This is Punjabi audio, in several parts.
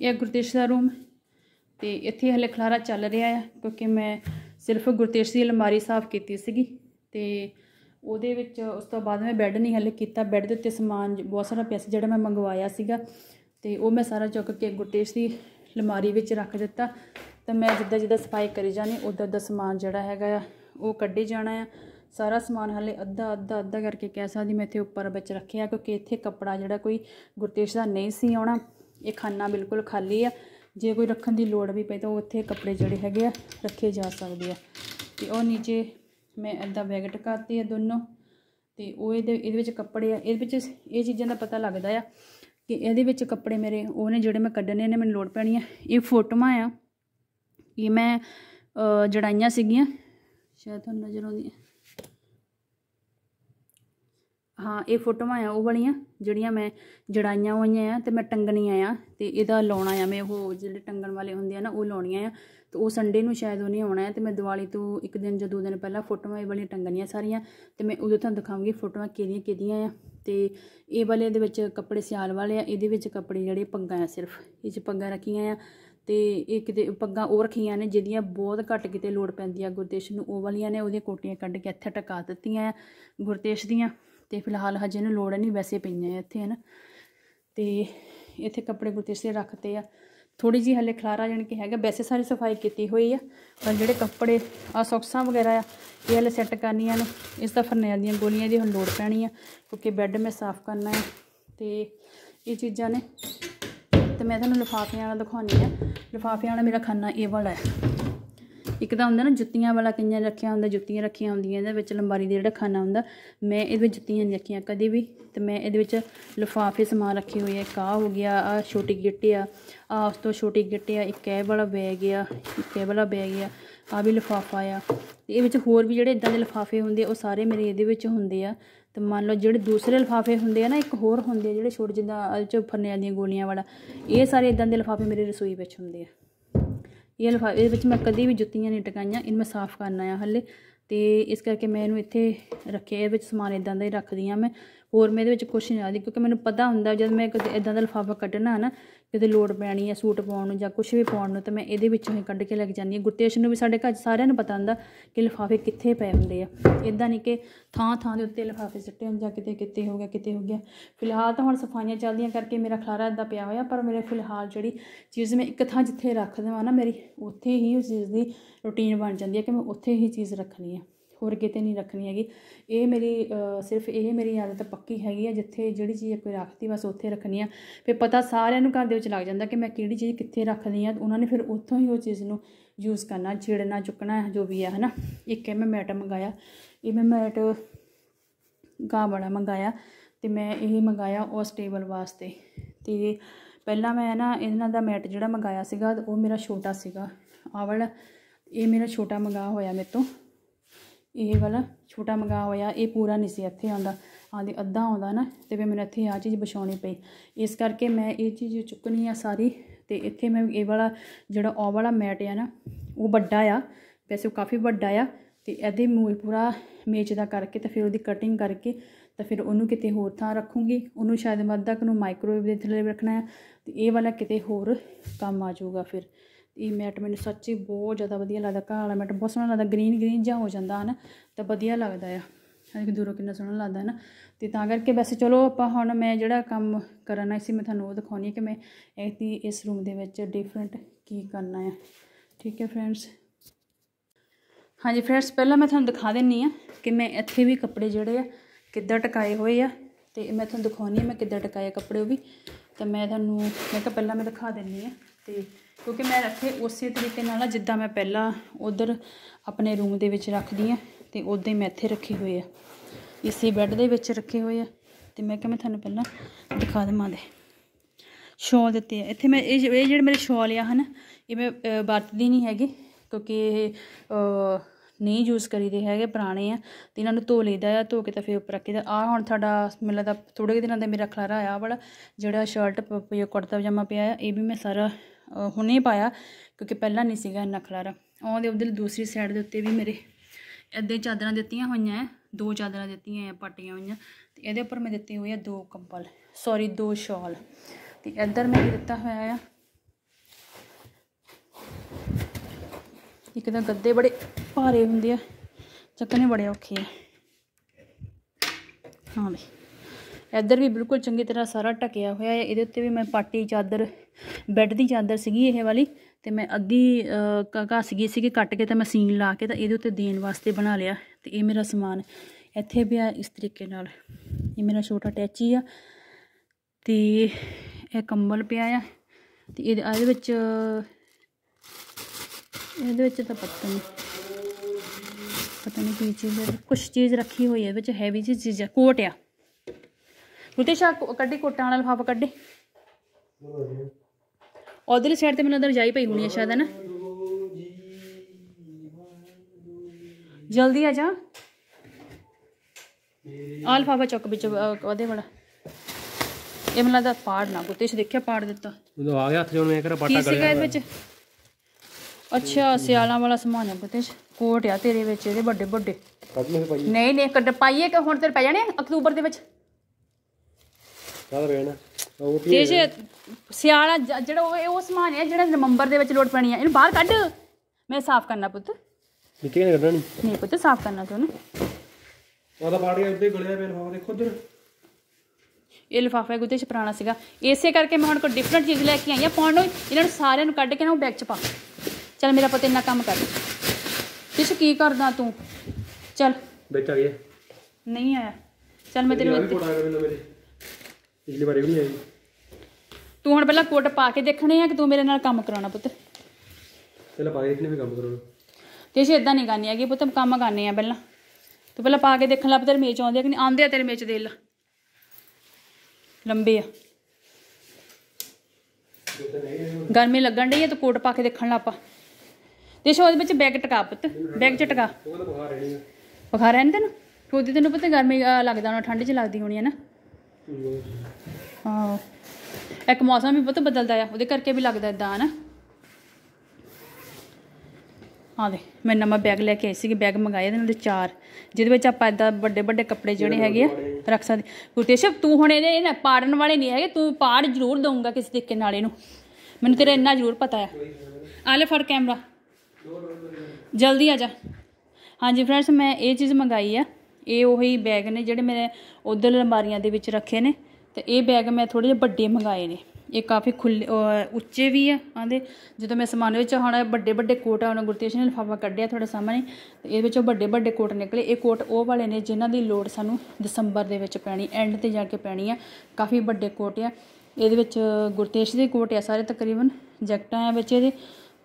ਇਹ ਗੁਰਤੇਸ਼ ਦਾ ਰੂਮ ਤੇ ਇੱਥੇ ਹਲੇ ਖਲਾਰਾ ਚੱਲ ਰਿਹਾ ਆ ਕਿਉਂਕਿ ਮੈਂ ਸਿਰਫ ਗੁਰਤੇਸ਼ ਦੀ ਅਲਮਾਰੀ ਸਾਫ਼ ਕੀਤੀ ਸੀਗੀ ਤੇ ਉਹਦੇ ਵਿੱਚ ਉਸ ਤੋਂ ਬਾਅਦ ਮੈਂ ਬੈੱਡ ਨਹੀਂ ਹਲੇ ਕੀਤਾ ਬੈੱਡ ਦੇ ਉੱਤੇ ਸਮਾਨ ਬਹੁਤ ਸਾਰਾ ਪਿਆ ਸੀ ਜਿਹੜਾ ਮੈਂ ਮੰਗਵਾਇਆ ਸੀਗਾ ਤੇ ਉਹ ਮੈਂ ਸਾਰਾ ਚੁੱਕ ਕੇ ਗੁਰਤੇਸ਼ ਦੀ ਅਲਮਾਰੀ ਵਿੱਚ ਰੱਖ ਦਿੱਤਾ ਤਾਂ ਮੈਂ ਜਿੱਦਾਂ ਜਿੱਦਾਂ ਸਫਾਈ ਕਰੀ ਜਾਣੀ ਉਦੋਂ ਦਾ ਸਮਾਨ ਜਿਹੜਾ ਹੈਗਾ ਆ ਉਹ ਕੱਢੇ ਜਾਣਾ ਆ ਸਾਰਾ ਸਮਾਨ ਹਲੇ ਅੱਧਾ ਅੱਧਾ ਅੱਧਾ ਕਰਕੇ ਕਹਿ ਸਕਦੀ ਮੈਂ ਇੱਥੇ ਉੱਪਰ ਵਿੱਚ ਰੱਖਿਆ ਕਿਉਂਕਿ ਇੱਥੇ ਕੱਪੜਾ ਜਿਹੜਾ ਕੋਈ ਗੁਰਤੇਸ਼ ਦਾ ਨਹੀਂ ਸੀ ਆਉਣਾ ਇਹ ਖਾਨਾ ਬਿਲਕੁਲ ਖਾਲੀ ਆ ਜੇ ਕੋਈ ਰੱਖਣ ਦੀ ਲੋੜ ਵੀ ਪਈ ਤਾਂ ਉਹ ਉੱਥੇ ਕੱਪੜੇ ਜਿਹੜੇ ਹੈਗੇ ਆ ਰੱਖੇ ਜਾ ਸਕਦੇ ਆ ਤੇ ਉਹ ਨੀਚੇ ਮੈਂ ਇਦਾਂ ਬੈਗ ਟਕਾਤੀ ਆ ਦੋਨੋਂ ਤੇ ਉਹ ਇਹਦੇ ਇਹਦੇ ਵਿੱਚ ਕੱਪੜੇ ਆ ਇਹਦੇ ਵਿੱਚ ਇਹ ਚੀਜ਼ਾਂ ਦਾ ਪਤਾ ਲੱਗਦਾ ਆ ਕਿ ਇਹਦੇ ਵਿੱਚ ਕੱਪੜੇ ਮੇਰੇ ਉਹਨੇ ਜਿਹੜੇ ਮੈਂ ਕੱਢਣੇ ਨੇ ਮੈਨੂੰ ਲੋੜ ਪੈਣੀ ਆ ਇਹ ਫੋਟੋਆਂ ਆ ਇਹ ਮੈਂ ਜੜਾਈਆਂ ਸੀਗੀਆਂ ਸ਼ਾਇਦ ਤੁਹਾਨੂੰ ਨਜ਼ਰ ਆਉਂਦੀਆਂ ਹਾਂ ਇਹ ਫੋਟੋਆਂ ਆ ਉਹ ਵਾਲੀਆਂ ਜਿਹੜੀਆਂ ਮੈਂ ਜੜਾਈਆਂ ਹੋਈਆਂ ਆ ਤੇ ਮੈਂ ਟੰਗਣੀਆਂ ਆ ਤੇ ਇਹਦਾ ਲਾਉਣਾ ਆ ਮੈਂ ਉਹ ਜਿਹੜੇ ਟੰਗਣ ਵਾਲੇ ਹੁੰਦੇ ਆ ਨਾ ਉਹ ਲਾਉਣੀਆਂ ਆ ਤੇ ਉਹ ਸੰਡੇ ਨੂੰ ਸ਼ਾਇਦ ਉਹਨੇ ਆਉਣਾ ਤੇ ਮੈਂ ਦੀਵਾਲੀ ਤੋਂ ਇੱਕ ਦਿਨ ਜਾਂ ਦੋ ਦਿਨ ਪਹਿਲਾਂ ਫੋਟੋਆਂ ਇਹ ਵਾਲੀਆਂ ਟੰਗਣੀਆਂ ਸਾਰੀਆਂ ਤੇ ਮੈਂ ਉਦੋਂ ਤੁਹਾਨੂੰ ਦਿਖਾਵਾਂਗੀ ਫੋਟੋਆਂ ਕਿਹੜੀਆਂ ਕਿਹਦੀਆਂ ਆ ਤੇ ਇਹ ਵਾਲੇ ਦੇ ਵਿੱਚ ਕੱਪੜੇ ਸਿਆਲ ਵਾਲੇ ਆ ਇਹਦੇ ਵਿੱਚ ਕੱਪੜੇ ਜਿਹੜੇ ਪੰਗਾ ਆ ਸਿਰਫ ਇਹ ਚ ਪੰਗਾ ਰੱਖੀਆਂ ਆ ਤੇ ਇਹ ਕਿਤੇ ਪੱਗਾਂ ਉਹ ਰੱਖੀਆਂ ਨੇ ਜਿਹਦੀਆਂ ਬਹੁਤ ਘੱਟ ਕਿਤੇ ਲੋੜ ਪੈਂਦੀ ਆ ਗੁਰਦੇਸ਼ ਨੂੰ ਉਹ ਵਾਲੀਆਂ ਨੇ ਉਹਦੀਆਂ ਕੋਟੀਆਂ ਕੱਢ ਕੇ ਇੱਥੇ ਟਕਾ ਦਿੱਤੀਆਂ ਗੁਰਦੇਸ਼ ਦੀਆਂ ਤੇ ਫਿਲਹਾਲ ਹਜੇ ਨੂੰ ਲੋੜ ਨਹੀਂ ਵੈਸੇ ਪਈਆਂ ਇੱਥੇ ਹਨ ਤੇ ਇੱਥੇ ਕੱਪੜੇ ਕੁੱਤੇ ਸੇ ਰੱਖਤੇ ਆ ਥੋੜੀ ਜੀ ਹਲੇ ਖਲਾਰਾ ਜਣ ਕੇ ਹੈਗਾ ਵੈਸੇ ਸਾਰੀ ਸਫਾਈ ਕੀਤੀ ਹੋਈ ਆ ਪਰ ਜਿਹੜੇ ਕੱਪੜੇ ਆ ਸੌਕਸਾਂ ਵਗੈਰਾ ਆ ਇਹ ਹਲੇ ਸੈੱਟ ਕਰਨੀਆਂ ਨੇ ਇਸ ਦਾ ਫਰਨੈਲ ਦੀਆਂ ਗੋਲੀਆਂ ਦੀ ਹੁਣ ਲੋੜ ਪੈਣੀ ਆ ਕਿਉਂਕਿ ਬੈੱਡ ਮੈਂ ਸਾਫ਼ ਕਰਨਾ ਹੈ ਤੇ ਇਹ ਚੀਜ਼ਾਂ ਨੇ ਤੇ ਮੈਂ ਤੁਹਾਨੂੰ ਲਿਫਾਫਿਆਂ ਵਾਲਾ ਦਿਖਾਉਣੀ ਆ ਲਿਫਾਫਿਆਂ ਵਾਲਾ ਮੇਰਾ ਖਾਨਾ ਇਹ ਵਾਲਾ ਹੈ ਇੱਕ ਤਾਂ ਹੁੰਦਾ ਨਾ ਜੁੱਤੀਆਂ ਵਾਲਾ ਕਈਆਂ ਰੱਖਿਆ ਹੁੰਦਾ ਜੁੱਤੀਆਂ ਰੱਖੀਆਂ ਹੁੰਦੀਆਂ ਇਹਦੇ ਵਿੱਚ ਲੰਬਾਰੀ ਦੇ ਜਿਹੜਾ ਖਾਨਾ ਹੁੰਦਾ ਮੈਂ ਇਹਦੇ ਵਿੱਚ ਜੁੱਤੀਆਂ ਨਹੀਂ ਰੱਖੀਆਂ ਕਦੇ ਵੀ ਤੇ ਮੈਂ ਇਹਦੇ ਵਿੱਚ ਲਫਾਫੇ ਸਮਾਨ ਰੱਖੇ ਹੋਏ ਆ ਕਾ ਹੋ ਗਿਆ ਆ ਛੋਟੀ ਗਿੱਟ ਆ ਆ ਉਸ ਤੋਂ ਛੋਟੀ ਗਿੱਟ ਆ ਇੱਕ ਇਹ ਵਾਲਾ ਬੈਗ ਆ ਇੱਕ ਇਹ ਵਾਲਾ ਬੈਗ ਆ ਆ ਵੀ ਲਫਾਫਾ ਆ ਇਹ ਵਿੱਚ ਹੋਰ ਵੀ ਜਿਹੜੇ ਇਦਾਂ ਦੇ ਲਫਾਫੇ ਹੁੰਦੇ ਉਹ ਸਾਰੇ ਮੇਰੇ ਇਹਦੇ ਵਿੱਚ ਹੁੰਦੇ ਆ ਤੇ ਮੰਨ ਲਓ ਜਿਹੜੇ ਦੂਸਰੇ ਲਫਾਫੇ ਹੁੰਦੇ ਆ ਨਾ ਇੱਕ ਹੋਰ ਹੁੰਦੇ ਆ ਜਿਹੜੇ ਛੋਟੇ ਜਿੰਦਾ ਚ ਫਰਨੇ ਦੀਆਂ ਗੋਲੀਆਂ ਵਾਲਾ ਇਹ ਸਾਰੇ ਇਦਾਂ ਦੇ ਲਫਾਫੇ ਮੇਰੇ ਰਸੋਈ ਵਿੱਚ ਹੁੰਦੇ ਆ ਇਹ ਲਫਾਫੇ ਦੇ ਵਿੱਚ ਮੈਂ ਕਦੀ ਵੀ ਜੁੱਤੀਆਂ ਨਹੀਂ ਟਿਕਾਈਆਂ ਇਹਨਾਂ ਮੈਂ ਸਾਫ਼ ਕਰਨਾ ਆ ਹੱਲੇ ਤੇ ਇਸ ਕਰਕੇ ਮੈਂ ਇਹਨੂੰ ਇੱਥੇ ਰੱਖਿਆ ਇਹ ਵਿੱਚ ਸਮਾਨ ਇਦਾਂ ਦਾ ਹੀ ਰੱਖਦੀ ਆ ਮੈਂ ਹੋਰ ਮੈਂ ਇਹਦੇ ਵਿੱਚ ਕੁਝ ਨਹੀਂ ਆਦੀ ਕਿਉਂਕਿ ਮੈਨੂੰ ਪਤਾ ਹੁੰਦਾ ਜਦ ਮੈਂ ਕਦੇ ਇਦਾਂ ਦਾ ਲਫਾਫਾ ਕੱਢਣਾ ਨਾ ਜਦੋਂ ਲੋੜ ਪੈਣੀ ਹੈ ਸੂਟ ਪਾਉਣ ਨੂੰ ਜਾਂ ਕੁਝ ਵੀ ਪਾਉਣ ਨੂੰ ਤਾਂ ਮੈਂ ਇਹਦੇ ਵਿੱਚੋਂ ਹੀ ਕੱਢ ਕੇ ਲੈ ਕੇ ਜਾਂਦੀ ਹਾਂ ਗੁਰਤੇਸ਼ ਨੂੰ ਵੀ ਸਾਡੇ ਘਰ ਸਾਰਿਆਂ ਨੂੰ ਪਤਾ ਹੁੰਦਾ ਕਿ ਲਿਫਾਫੇ ਕਿੱਥੇ ਪਏ ਹੁੰਦੇ ਆ ਇਦਾਂ ਨਹੀਂ ਕਿ ਥਾਂ ਥਾਂ ਦੇ ਉੱਤੇ ਲਿਫਾਫੇ ਸਿੱਟੇ ਹੁੰਦੇ ਜਾਂ ਕਿਤੇ ਕਿਤੇ ਹੋ ਗਿਆ ਕਿਤੇ ਹੋ ਗਿਆ ਫਿਲਹਾਲ ਤਾਂ ਹੁਣ ਸਫਾਈਆਂ ਚੱਲਦੀਆਂ ਕਰਕੇ ਮੇਰਾ ਖਲਾਰਾ ਇਦਾਂ ਪਿਆ ਹੋਇਆ ਪਰ ਮੇਰੇ ਫਿਲਹਾਲ ਜਿਹੜੀ ਚੀਜ਼ ਮੈਂ ਇੱਕ ਥਾਂ ਜਿੱਥੇ ਰੱਖ ਦਵਾਂ ਨਾ ਮੇਰੀ ਉੱਥੇ ਹੀ ਉਸ ਚੀਜ਼ ਦੀ ਰੁਟੀਨ ਬਣ ਜਾਂਦੀ ਹੈ ਕਿ ਮੈਂ ਉੱਥੇ ਹੀ ਚੀਜ਼ ਰੱਖਣੀ ਹੈ ਵਰਗੇ ਤੇ ਨਹੀਂ ਰੱਖਣੀ ਹੈਗੀ ਇਹ ਮੇਰੀ ਸਿਰਫ ਇਹ ਮੇਰੀ ਆਦਤ ਪੱਕੀ ਹੈਗੀ ਆ ਜਿੱਥੇ ਜਿਹੜੀ ਚੀਜ਼ ਕੋਈ ਰੱਖਦੀ ਬਸ ਉੱਥੇ ਰੱਖਣੀ ਆ ਫਿਰ ਪਤਾ ਸਾਰਿਆਂ ਨੂੰ ਘਰ ਦੇ ਵਿੱਚ ਲੱਗ ਜਾਂਦਾ ਕਿ ਮੈਂ ਕਿਹੜੀ ਚੀਜ਼ ਕਿੱਥੇ ਰੱਖਦੀ ਆ ਉਹਨਾਂ ਨੇ ਫਿਰ ਉੱਥੋਂ ਹੀ ਉਹ ਚੀਜ਼ ਨੂੰ ਯੂਜ਼ ਕਰਨਾ ਛੇੜਨਾ ਚੁੱਕਣਾ ਜੋ ਵੀ ਆ ਹਨਾ ਇੱਕ ਐਮ ਮੈਂ ਮੈਟ ਮੰਗਾਇਆ ਇਹ ਮੈਂ ਮੈਟ ਗਾ ਬੜਾ ਮੰਗਾਇਆ ਤੇ ਮੈਂ ਇਹ ਮੰਗਾਇਆ ਉਸ ਟੇਬਲ ਵਾਸਤੇ ਤੇ ਪਹਿਲਾਂ ਮੈਂ ਨਾ ਇਹਨਾਂ ਦਾ ਮੈਟ ਜਿਹੜਾ ਮੰਗਾਇਆ ਸੀਗਾ ਉਹ ਮੇਰਾ ਛੋਟਾ ਸੀਗਾ ਆਵਲ ਇਹ ਮੇਰਾ ਛੋਟਾ ਮੰਗਾ ਹੋਇਆ ਮੇਤੋਂ ਇਹ ਵਾਲਾ ਛੋਟਾ ਮੰਗਾ ਹੋਇਆ ਇਹ ਪੂਰਾ ਨਹੀਂ ਸੀ ਇੱਥੇ ਆਉਂਦਾ ਆਂਦੇ ਅੱਧਾ ਆਉਂਦਾ ਨਾ ਤੇ ਫਿਰ ਮੈਨੂੰ ਇੱਥੇ ਆ ਚੀਜ਼ ਵਿਛਾਉਣੀ ਪਈ ਇਸ ਕਰਕੇ ਮੈਂ ਇਹ ਚੀਜ਼ ਚੁੱਕਣੀ ਆ ਸਾਰੀ ਤੇ ਇੱਥੇ ਮੈਂ ਇਹ ਵਾਲਾ ਜਿਹੜਾ ਉਹ ਵਾਲਾ ਮੈਟ ਆ ਨਾ ਉਹ ਵੱਡਾ ਆ ਵੈਸੇ ਉਹ ਕਾਫੀ ਵੱਡਾ ਆ ਤੇ ਇਹਦੇ ਮੂਲ ਪੂਰਾ ਮੇਚ ਦਾ ਕਰਕੇ ਤੇ ਫਿਰ ਉਹਦੀ ਕਟਿੰਗ ਕਰਕੇ ਤਾਂ ਫਿਰ ਉਹਨੂੰ ਕਿਤੇ ਹੋਰ ਥਾਂ ਰੱਖੂੰਗੀ ਉਹਨੂੰ ਸ਼ਾਇਦ ਮੱਧਕ ਨੂੰ ਮਾਈਕ੍ਰੋਵੇਵ ਦੇ ਥੱਲੇ ਰੱਖਣਾ ਹੈ ਤੇ ਇਹ ਵਾਲਾ ਕਿਤੇ ਹੋਰ ਕੰਮ ਆ ਜਾਊਗਾ ਫਿਰ ਇਹ ਮੈਟ ਮੈਨੂੰ ਸੱਚੀ ਬਹੁਤ ਜ਼ਿਆਦਾ ਵਧੀਆ ਲੱਗਦਾ ਘਾਹ ਵਾਲਾ ਮੈਟ ਬਹੁਤ ਸੋਹਣਾ ਲੱਗਦਾ ਗ੍ਰੀਨ ਗ੍ਰੀਨ ਜਿਹਾ ਹੋ ਜਾਂਦਾ ਹਨ ਤਾਂ ਵਧੀਆ ਲੱਗਦਾ ਆ ਕਿ ਦੂਰੋਂ ਕਿੰਨਾ ਸੋਹਣਾ ਲੱਗਦਾ ਹੈ ਨਾ ਤੇ ਤਾਂ ਕਰਕੇ ਵੈਸੇ ਚਲੋ ਆਪਾਂ ਹੁਣ ਮੈਂ ਜਿਹੜਾ ਕੰਮ ਕਰਨਾ ਸੀ ਮੈਂ ਤੁਹਾਨੂੰ ਉਹ ਦਿਖਾਉਣੀ ਹੈ ਕਿ ਮੈਂ ਇਹਦੀ ਇਸ ਰੂਮ ਦੇ ਵਿੱਚ ਡਿਫਰੈਂਟ ਕੀ ਕਰਨਾ ਹੈ ਠੀਕ ਹੈ ਫਰੈਂਡਸ ਹਾਂਜੀ ਫਰੈਂਡਸ ਪਹਿਲਾਂ ਮੈਂ ਤੁਹਾਨੂੰ ਦਿਖਾ ਦਿੰਨੀ ਆ ਕਿ ਮੈਂ ਇੱਥੇ ਵੀ ਕੱਪੜੇ ਜਿਹੜੇ ਆ ਕਿੱਦਾਂ ਟਕਾਏ ਹੋਏ ਆ ਤੇ ਮੈਂ ਤੁਹਾਨੂੰ ਦਿਖਾਉਣੀ ਆ ਮੈਂ ਕਿੱਦਾਂ ਟਕਾਏ ਕੱਪੜੇ ਉਹ ਵੀ ਤਾਂ ਮੈਂ ਤੁਹਾਨੂੰ ਮੈਂ ਤਾਂ ਪਹਿਲਾਂ ਮੈਂ ਦਿਖਾ ਦਿੰਨੀ ਆ ਤੇ ਕਿਉਂਕਿ ਮੈਂ ਰੱਖੇ ਉਸੇ ਤਰੀਕੇ ਨਾਲ ਆ ਜਿੱਦਾਂ ਮੈਂ ਪਹਿਲਾਂ ਉਧਰ ਆਪਣੇ ਰੂਮ ਦੇ ਵਿੱਚ ਰੱਖਦੀ ਆ ਤੇ ਉਦਾਂ ਹੀ ਮੈਂ ਇੱਥੇ ਰੱਖੇ ਹੋਏ ਆ ਇਸੇ ਬੈੱਡ ਦੇ ਵਿੱਚ ਰੱਖੇ ਹੋਏ ਆ ਤੇ ਮੈਂ ਕਿਹਾ ਮੈਂ ਤੁਹਾਨੂੰ ਪਹਿਲਾਂ ਦਿਖਾ ਦਵਾਂ ਦੇ ਸ਼ਾਲ ਦਿੱਤੇ ਆ ਇੱਥੇ ਮੈਂ ਇਹ ਜਿਹੜੇ ਮੇਰੇ ਸ਼ਾਲ ਆ ਹਨ ਇਹ ਮੈਂ ਵਰਤਦੀ ਨਹੀਂ ਹੈਗੇ ਕਿਉਂਕਿ ਇਹ ਨਹੀਂ ਯੂਜ਼ ਕਰੀਦੇ ਹੈਗੇ ਪੁਰਾਣੇ ਆ ਤੇ ਇਹਨਾਂ ਨੂੰ ਧੋ ਲਈਦਾ ਆ ਧੋ ਕੇ ਤਾਂ ਫੇਰ ਉੱਪਰ ਰੱਖੀਦਾ ਆ ਹੁਣ ਤੁਹਾਡਾ ਮੈਨੂੰ ਲੱਗਦਾ ਥੋੜੇ ਦਿਨਾਂ ਦਾ ਮੇਰਾ ਖਲਾਰਾ ਆਇਆ ਵਾਲਾ ਜਿਹੜਾ ਸ਼ਰਟ ਕੁੜਤਾ ਪਜਾਮਾ ਪਿਆ ਆ ਇਹ ਵੀ ਮੈਂ ਸਾਰਾ ਹੁਣੇ ਪਾਇਆ ਕਿਉਂਕਿ ਪਹਿਲਾਂ ਨਹੀਂ ਸੀਗਾ ਇੰਨਾ ਖਲਾਰਾ ਆਉਂਦੇ ਉਹਦੇ ਦੂਸਰੀ ਸਾਈਡ ਦੇ ਉੱਤੇ ਵੀ ਮੇਰੇ ਇੱਦਾਂ ਚਾਦਰਾਂ ਦਿੱਤੀਆਂ ਹੋਈਆਂ ਦੋ ਚਾਦਰਾਂ ਦਿੱਤੀਆਂ ਆ ਪਾਟੀਆਂ ਹੋਈਆਂ ਤੇ ਇਹਦੇ ਉੱਪਰ ਮੈਂ ਦਿੱਤੇ ਹੋਏ ਆ ਦੋ ਕੰਬਲ ਸੌਰੀ ਦੋ ਸ਼ਾਲ ਤੇ ਇੱਧਰ ਮੈਂ ਦਿੱਤਾ ਹੋਇਆ ਆ ਇੱਕ ਤਾਂ ਗੱਦੇ ਬੜੇ ਭਾਰੇ ਹੁੰਦੇ ਆ ਚੱਕਣੇ ਬੜੇ ਔਖੇ ਆ ਹਾਂ ਬਈ ਇੱਧਰ ਵੀ ਬਿਲਕੁਲ ਚੰਗੀ ਤਰ੍ਹਾਂ ਸਾਰਾ ਟਕਿਆ ਹੋਇਆ ਹੈ ਇਹਦੇ ਉੱਤੇ ਵੀ ਮੈਂ ਪਾਟੀ ਚਾਦਰ ਬੈੱਡ ਦੀ ਚਾਦਰ ਸੀਗੀ ਇਹ ਵਾਲੀ ਤੇ ਮੈਂ ਅੱਧੀ ਘਸ ਗਈ ਸੀਗੀ ਕੱਟ ਕੇ ਤਾਂ ਮੈਂ ਸੀਨ ਲਾ ਕੇ ਤਾਂ ਇਹਦੇ ਉੱਤੇ ਦੇਣ ਵਾਸਤੇ ਬਣਾ ਲਿਆ ਤੇ ਇਹ ਮੇਰਾ ਸਮਾਨ ਇੱਥੇ ਪਿਆ ਇਸ ਤਰੀਕੇ ਨਾਲ ਇਹ ਮੇਰਾ ਛੋਟਾ ਟੈਚੀ ਆ ਤੇ ਇਹ ਕੰਬਲ ਪਿਆ ਆ ਤੇ ਇਹਦੇ ਇਹਦੇ ਵਿੱਚ ਇਹਦੇ ਵਿੱਚ ਤਾਂ ਪਤਾ ਨਹੀਂ ਪਤਾ ਨਹੀਂ ਕੀ ਚੀਜ਼ ਹੈ ਕੁਝ ਚੀਜ਼ ਰੱਖੀ ਹੋਈ ਹੈ ਵਿੱਚ ਹੈਵੀ ਜੀ ਚੀਜ਼ ਹੈ ਕੋਟ ਆ ਮੁਤੇਸ਼ਾ ਕੱਢੀ ਕੋਟਾਂ ਵਾਲਾ ਲਫਾਫਾ ਕੱਢੇ ਉਧਰਲੀ ਸਾਈਡ ਤੇ ਮੈਨੂੰ ਅੰਦਰ ਜਾਈ ਪਈ ਹੋਣੀ ਆ ਸ਼ਾਇਦ ਹੈ ਨਾ ਜਲਦੀ ਆ ਜਾ ਆ ਲਫਾਫਾ ਚੱਕ ਵਿੱਚ ਉਹਦੇ ਵਾਲਾ ਇਹ ਮੈਨੂੰ ਲੱਗਦਾ ਪਾੜ ਨਾ ਗੁੱਤੇ ਚ ਦੇਖਿਆ ਪਾੜ ਦਿੱਤਾ ਉਹ ਆ ਗਿਆ ਹੱਥ ਜੋਣ ਮੈਂ ਕਰ ਪਾਟਾ ਕਰ ਗਿਆ ਵਿੱਚ ਅੱਛਾ ਸਿਆਲਾਂ ਵਾਲਾ ਸਮਾਨ ਹੈ ਗੁੱਤੇ ਕੋਟ ਆ ਤੇਰੇ ਵਿੱਚ ਇਹਦੇ ਵੱਡੇ ਵੱਡੇ ਨਹੀਂ ਨਹੀਂ ਕੱਢ ਪਾਈਏ ਕਿ ਹੁਣ ਤੇਰੇ ਪੈ ਜਾਣੇ ਅਕਤੂਬਰ ਦੇ ਵਿੱਚ ਕਾਹਦਾ ਰਹਿਣਾ ਉਹ ਜੇ ਸਿਆਲਾ ਜਿਹੜਾ ਉਹ ਉਹ ਸਮਾਨ ਹੈ ਜਿਹੜਾ ਨਵੰਬਰ ਦੇ ਵਿੱਚ ਲੋਡ ਪੈਣੀ ਹੈ ਇਹਨੂੰ ਬਾਹਰ ਕੱਢ ਮੈਂ ਸਾਫ਼ ਕਰਨਾ ਪੁੱਤ ਨਿੱਕੇ ਨੇ ਕੱਢਣੀ ਨਹੀਂ ਪੁੱਤ ਸਾਫ਼ ਕਰਨਾ ਤੂੰ ਉਹਦਾ ਪਾੜ ਉੱਤੇ ਗਲਿਆ ਪਿਆ ਲਫਾਫਾ ਦੇਖੋ ਉਧਰ ਇਹ ਲਫਾਫਾ ਗੁੱਤੇ ਚ ਪੁਰਾਣਾ ਸੀਗਾ ਇਸੇ ਕਰਕੇ ਮੈਂ ਹੁਣ ਕੋ ਡਿਫਰੈਂਟ ਚੀਜ਼ ਲੈ ਕੇ ਆਈ ਆ ਪਾਉਣ ਨੂੰ ਇਹਨਾਂ ਨੂੰ ਸਾਰਿਆਂ ਨੂੰ ਕੱਢ ਕੇ ਨਾ ਉਹ ਬੈਗ ਚ ਪਾ ਚੱਲ ਮੇਰਾ ਪੁੱਤ ਇੰਨਾ ਕੰਮ ਕਰ ਕਿਸ ਕੀ ਕਰਦਾ ਤੂੰ ਚੱਲ ਬੇਟਾ ਗਿਆ ਨਹੀਂ ਆਇਆ ਚੱਲ ਮੈਂ ਤੇਰੇ ਮੇਰੇ ਪਿਛਲੀ ਵਾਰੀ ਵੀ ਨਹੀਂ ਆਈ ਤੂੰ ਹੁਣ ਪਹਿਲਾਂ ਕੋਟ ਪਾ ਕੇ ਦੇਖਣੇ ਆ ਕਿ ਤੂੰ ਮੇਰੇ ਨਾਲ ਕੰਮ ਕਰਾਉਣਾ ਪੁੱਤ ਪਹਿਲਾਂ ਪਾ ਕੇ ਦੇਖਣੇ ਵੀ ਕੰਮ ਕਰਾਉਣਾ ਤੇ ਜੇ ਇਦਾਂ ਨਹੀਂ ਕਰਨੀ ਹੈਗੀ ਪੁੱਤ ਕੰਮ ਕਰਨੇ ਆ ਪਹਿਲਾਂ ਤੂੰ ਪਹਿਲਾਂ ਪਾ ਕੇ ਦੇਖਣ ਲੱਗ ਤੇਰੇ ਮੇਚ ਆਉਂਦੇ ਕਿ ਨਹੀਂ ਆਉਂਦੇ ਆ ਤੇਰੇ ਮੇਚ ਦੇ ਲੈ ਲੰਬੇ ਆ ਗਰਮੀ ਲੱਗਣ ਢਈ ਹੈ ਤੂੰ ਕੋਟ ਪਾ ਕੇ ਦੇਖਣ ਲੱਗ ਪਾ ਤੇ ਸ਼ੋ ਦੇ ਵਿੱਚ ਬੈਗ ਟਕਾ ਪੁੱਤ ਬੈਗ ਚ ਟਕਾ ਬੁਖਾਰ ਰਹਿਣੀ ਆ ਬੁਖਾਰ ਰਹਿਣ ਤੈਨੂੰ ਉਹਦੀ ਤੈਨੂੰ ਪਤਾ ਗਰਮੀ ਲੱਗਦਾ ਹੋਣਾ ਠੰਡ ਚ ਲੱਗਦੀ ਹੋਣੀ ਹੈ ਨਾ ਹਾਂ ਇੱਕ ਮੌਸਮ ਵੀ ਬਹੁਤ ਬਦਲਦਾ ਆ ਉਹਦੇ ਕਰਕੇ ਵੀ ਲੱਗਦਾ ਇਦਾਂ ਨਾ ਆ ਦੇ ਮੈਂ ਨਵਾਂ ਬੈਗ ਲੈ ਕੇ ਆਈ ਸੀ ਕਿ ਬੈਗ ਮੰਗਾਇਆ ਇਹਦੇ ਨਾਲ ਚਾਰ ਜਿਹਦੇ ਵਿੱਚ ਆਪਾਂ ਇਦਾਂ ਵੱਡੇ ਵੱਡੇ ਕੱਪੜੇ ਜਿਹੜੇ ਹੈਗੇ ਆ ਰੱਖ ਸਕਦੇ ਗੁਰਤੇਸ਼ਵ ਤੂੰ ਹੁਣ ਇਹਦੇ ਨਾ ਪਾੜਨ ਵਾਲੇ ਨਹੀਂ ਹੈਗੇ ਤੂੰ ਪਾੜ ਜ਼ਰੂਰ ਦਊਂਗਾ ਕਿਸੇ ਤਰੀਕੇ ਨਾਲ ਇਹਨੂੰ ਮੈਨੂੰ ਤੇਰਾ ਇੰਨਾ ਜ਼ਰੂਰ ਪਤਾ ਆ ਆ ਲੈ ਫੜ ਕੈਮਰਾ ਜਲਦੀ ਆ ਜਾ ਹਾਂਜੀ ਫਰੈਂਡਸ ਮੈਂ ਇਹ ਚੀਜ਼ ਮੰਗਾਈ ਆ ਇਹ ਉਹੀ ਬੈਗ ਨੇ ਜਿਹੜੇ ਮੈਂ ਉਧਰ ਅਲਮਾਰੀਆਂ ਦੇ ਵਿੱਚ ਰੱਖੇ ਨੇ ਤੇ ਇਹ ਬੈਗ ਮੈਂ ਥੋੜੇ ਜਿਹਾ ਵੱਡੇ ਮੰਗਾਏ ਨੇ ਇਹ ਕਾਫੀ ਖੁੱਲੇ ਉੱਚੇ ਵੀ ਆ ਆਂਦੇ ਜਦੋਂ ਮੈਂ ਸਮਾਨ ਵਿੱਚ ਹੁਣ ਵੱਡੇ ਵੱਡੇ ਕੋਟ ਆ ਉਹਨਾਂ ਗੁਰਤੇਸ਼ ਨੇ ਲਫਾਫਾ ਕੱਢਿਆ ਤੁਹਾਡੇ ਸਾਹਮਣੇ ਤੇ ਇਹਦੇ ਵਿੱਚੋਂ ਵੱਡੇ ਵੱਡੇ ਕੋਟ ਨਿਕਲੇ ਇਹ ਕੋਟ ਉਹ ਵਾਲੇ ਨੇ ਜਿਨ੍ਹਾਂ ਦੀ ਲੋੜ ਸਾਨੂੰ ਦਸੰਬਰ ਦੇ ਵਿੱਚ ਪੈਣੀ ਐਂਡ ਤੇ ਜਾ ਕੇ ਪੈਣੀ ਆ ਕਾਫੀ ਵੱਡੇ ਕੋਟ ਆ ਇਹਦੇ ਵਿੱਚ ਗੁਰਤੇਸ਼ ਦੇ ਕੋਟ ਆ ਸਾਰੇ ਤਕਰੀਬਨ ਜੈਕਟਾਂ ਆ ਵਿੱਚ ਇਹਦੇ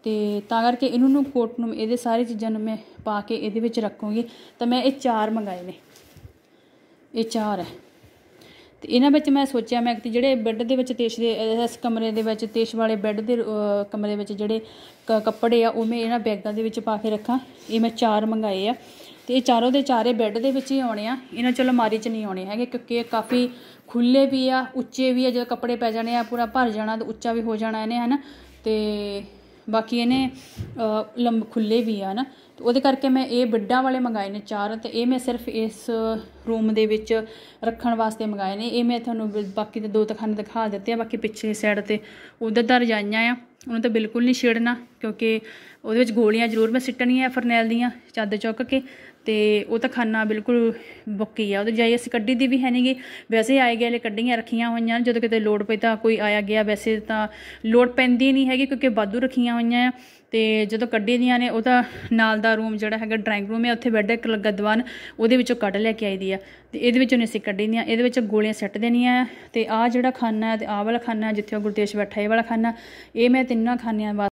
ਤੇ ਤਾਂ ਕਰਕੇ ਇਹਨੂੰ ਨੂੰ ਕੋਟ ਨੂੰ ਇਹਦੇ ਸਾਰੇ ਚੀਜ਼ਾਂ ਨੂੰ ਮੈਂ ਪਾ ਕੇ ਇਹਦੇ ਵਿੱਚ ਰੱਖੂੰਗੀ ਤਾਂ ਮੈਂ ਇਹ ਚਾਰ ਮੰਗਾਏ ਨੇ ਇਹ ਚਾਰ ਹੈ ਤੇ ਇਹਨਾਂ ਵਿੱਚ ਮੈਂ ਸੋਚਿਆ ਮੈਂ ਕਿ ਜਿਹੜੇ ਬੈੱਡ ਦੇ ਵਿੱਚ ਤੇਸ਼ ਦੇ ਇਸ ਕਮਰੇ ਦੇ ਵਿੱਚ ਤੇਸ਼ ਵਾਲੇ ਬੈੱਡ ਦੇ ਕਮਰੇ ਵਿੱਚ ਜਿਹੜੇ ਕੱਪੜੇ ਆ ਉਹ ਮੈਂ ਇਹਨਾਂ ਬੈਗਾਂ ਦੇ ਵਿੱਚ ਪਾ ਕੇ ਰੱਖਾਂ ਇਹ ਮੈਂ ਚਾਰ ਮੰਗਾਏ ਆ ਤੇ ਇਹ ਚਾਰੋਂ ਦੇ ਚਾਰੇ ਬੈੱਡ ਦੇ ਵਿੱਚ ਹੀ ਆਉਣੇ ਆ ਇਹਨਾਂ ਚੋਂ ਅਲਮਾਰੀ 'ਚ ਨਹੀਂ ਆਉਣੇ ਹੈਗੇ ਕਿਉਂਕਿ ਇਹ ਕਾਫੀ ਖੁੱਲੇ ਵੀ ਆ ਉੱਚੇ ਵੀ ਆ ਜਦੋਂ ਕੱਪੜੇ ਪੈ ਜਾਣੇ ਆ ਪੂਰਾ ਭਰ ਜਾਣਾ ਤੇ ਉੱਚਾ ਵੀ ਹੋ ਜਾਣਾ ਇਹਨੇ ਹਨਾ ਤੇ ਬਾਕੀ ਇਹਨੇ ਲੰਬ ਖੁੱਲੇ ਵੀ ਆ ਨਾ ਤੇ ਉਹਦੇ ਕਰਕੇ ਮੈਂ ਇਹ ਵੱਡਾ ਵਾਲੇ ਮੰਗਾਏ ਨੇ ਚਾਰ ਤੇ ਇਹ ਮੈਂ ਸਿਰਫ ਇਸ ਰੂਮ ਦੇ ਵਿੱਚ ਰੱਖਣ ਵਾਸਤੇ ਮੰਗਾਏ ਨੇ ਇਹ ਮੈਂ ਤੁਹਾਨੂੰ ਬਾਕੀ ਦੇ ਦੋ ਤਖਾਨੇ ਦਿਖਾ ਦਿੱਤੇ ਆ ਬਾਕੀ ਪਿੱਛੇ ਸਾਈਡ ਤੇ ਉਧਰ ਦਰ ਰਜਾਈਆਂ ਆ ਉਹਨੂੰ ਤਾਂ ਬਿਲਕੁਲ ਨਹੀਂ ਛੇੜਨਾ ਕਿਉਂਕਿ ਉਹਦੇ ਵਿੱਚ ਗੋਲੀਆਂ ਜ਼ਰੂਰ ਮੈਂ ਸਿੱਟਣੀਆਂ ਫਰਨੈਲ ਦੀਆਂ ਚਾਦਰ ਚੁੱਕ ਕੇ ਤੇ ਉਹ ਤਾਂ ਖਾਨਾ ਬਿਲਕੁਲ ਬੁੱਕੀ ਆ ਉਹ ਤਾਂ ਜਾਈ ਅਸੀਂ ਕੱਢੀ ਦੀ ਵੀ ਹੈ ਨਹੀਂਗੀ ਵੈਸੇ ਆਏ ਗਏ ਲੈ ਕੱਢੀਆਂ ਰੱਖੀਆਂ ਹੋਈਆਂ ਜਦੋਂ ਕਿਤੇ ਲੋੜ ਪਈ ਤਾਂ ਕੋਈ ਆਇਆ ਗਿਆ ਵੈਸੇ ਤਾਂ ਲੋੜ ਪੈਂਦੀ ਨਹੀਂ ਹੈਗੀ ਕਿਉਂਕਿ ਬਾਦੂ ਰੱਖੀਆਂ ਹੋਈਆਂ ਆ ਤੇ ਜਦੋਂ ਕੱਢੀ ਦੀਆਂ ਨੇ ਉਹ ਤਾਂ ਨਾਲ ਦਾ ਰੂਮ ਜਿਹੜਾ ਹੈਗਾ ਡਰਾਇੰਗ ਰੂਮ ਹੈ ਉੱਥੇ ਬੈੱਡ ਇੱਕ ਲੱਗਾ ਦਵਾਨ ਉਹਦੇ ਵਿੱਚੋਂ ਕੱਢ ਲੈ ਕੇ ਆਈ ਦੀ ਆ ਤੇ ਇਹਦੇ ਵਿੱਚੋਂ ਨੇ ਅਸੀਂ ਕੱਢੀ ਦੀਆਂ ਇਹਦੇ ਵਿੱਚ ਗੋਲੀਆਂ ਸੱਟ ਦੇਣੀਆਂ ਤੇ ਆਹ ਜਿਹੜਾ ਖਾਨਾ ਹੈ ਤੇ ਆਹ ਵਾਲਾ ਖਾਨਾ ਜਿੱਥੇ ਉਹ ਗੁਰਦੇਸ਼ ਬੈਠਾ ਇਹ ਵਾਲਾ ਖਾਨਾ ਇਹ ਮੈਂ ਤਿੰਨਾਂ ਖਾਨਿਆਂ